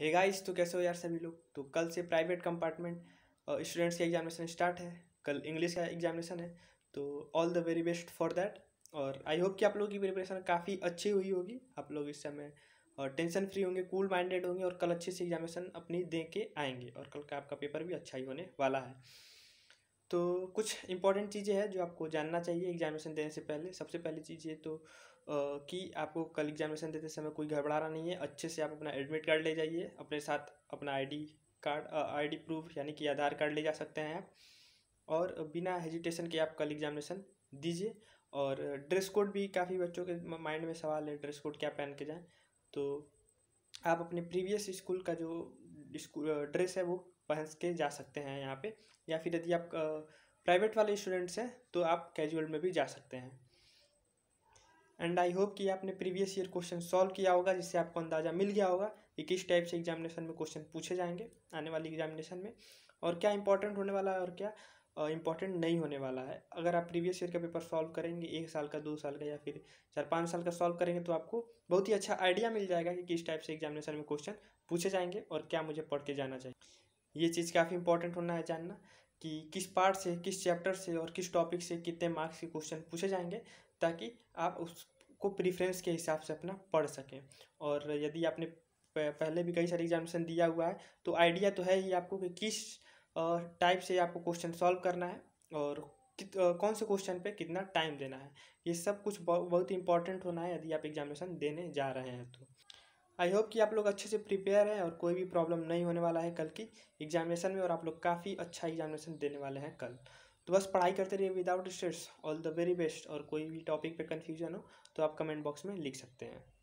hey guys तो कैसे हो यार सभी लोग तो कल से प्राइवेट कंपार्टमेंट स्टूडेंट्स का एग्जामिनेशन स्टार्ट है कल इंग्लिश का एग्जामिनेशन है तो all the very best for that और आई होप कि आप लोगों की प्रिपरेशन काफ़ी अच्छी हुई होगी आप लोग इस समय और टेंशन फ्री होंगे कूल माइंडेड होंगे और कल अच्छे से एग्जामिनेशन अपनी दे के आएंगे और कल का आपका पेपर भी अच्छा ही होने वाला है तो कुछ इंपॉर्टेंट चीज़ें हैं जो आपको जानना चाहिए एग्जामिनेशन देने से पहले सबसे पहली चीज़ ये तो कि आपको कल एग्जामिनेशन देते समय कोई घबराना नहीं है अच्छे से आप अपना एडमिट कार्ड ले जाइए अपने साथ अपना आईडी कार्ड आईडी प्रूफ यानी कि आधार कार्ड ले जा सकते हैं आप और बिना हेजिटेशन के आप कल एग्जामिनेशन दीजिए और ड्रेस कोड भी काफ़ी बच्चों के माइंड में सवाल है ड्रेस कोड क्या पहन के जाएँ तो आप अपने प्रीवियस स्कूल का जो स्कूल ड्रेस है वो पहन के जा सकते हैं यहाँ पे या फिर यदि आप प्राइवेट वाले स्टूडेंट्स हैं तो आप कैजुअल में भी जा सकते हैं एंड आई होप कि आपने प्रीवियस ईयर क्वेश्चन सॉल्व किया होगा जिससे आपको अंदाज़ा मिल गया होगा कि किस टाइप से एग्जामिनेशन में क्वेश्चन पूछे जाएंगे आने वाली एग्जामिनेशन में और क्या इंपॉर्टेंट होने वाला है और क्या इंपॉर्टेंट नहीं होने वाला है अगर आप प्रीवियस ईयर का पेपर सॉल्व करेंगे एक साल का दो साल का या फिर चार पाँच साल का सॉल्व करेंगे तो आपको बहुत ही अच्छा आइडिया मिल जाएगा कि किस टाइप से एग्जामिनेशन में क्वेश्चन पूछे जाएंगे और क्या मुझे पढ़ के जाना चाहिए ये चीज़ काफ़ी इंपॉर्टेंट होना है जानना कि किस पार्ट से किस चैप्टर से और किस टॉपिक से कितने मार्क्स के क्वेश्चन पूछे जाएंगे ताकि आप उसको प्रीफ्रेंस के हिसाब से अपना पढ़ सकें और यदि आपने पहले भी कई सारे एग्जामिनेशन दिया हुआ है तो आइडिया तो है ही आपको कि किस टाइप से आपको क्वेश्चन सॉल्व करना है और कौन से क्वेश्चन पे कितना टाइम देना है ये सब कुछ बहुत ही इंपॉर्टेंट होना है यदि आप एग्जामिनेशन देने जा रहे हैं तो आई होप कि आप लोग अच्छे से प्रिपेयर हैं और कोई भी प्रॉब्लम नहीं होने वाला है कल की एग्जामिनेशन में और आप लोग काफ़ी अच्छा एग्जामिनेशन देने वाले हैं कल तो बस पढ़ाई करते रहिए without stress all the very best और कोई भी टॉपिक पे कन्फ्यूजन हो तो आप कमेंट बॉक्स में लिख सकते हैं